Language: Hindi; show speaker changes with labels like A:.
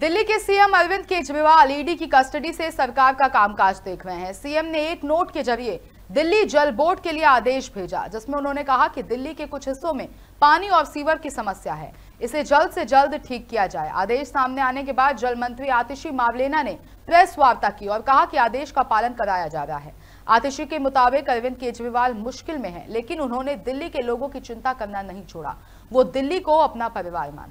A: दिल्ली के सीएम अरविंद केजरीवाल ईडी की कस्टडी से सरकार का कामकाज देख रहे हैं सीएम ने एक नोट के जरिए दिल्ली जल बोर्ड के लिए आदेश भेजा जिसमें उन्होंने कहा कि दिल्ली के कुछ हिस्सों में पानी और सीवर की समस्या है इसे जल्द से जल्द ठीक किया जाए आदेश सामने आने के बाद जल मंत्री आतिशी मावलेना ने प्रेस वार्ता की और कहा कि आदेश का पालन कराया जा रहा है आतिशी के मुताबिक अरविंद केजरीवाल मुश्किल में है लेकिन उन्होंने दिल्ली के लोगों की चिंता करना नहीं छोड़ा वो दिल्ली को अपना परिवार मान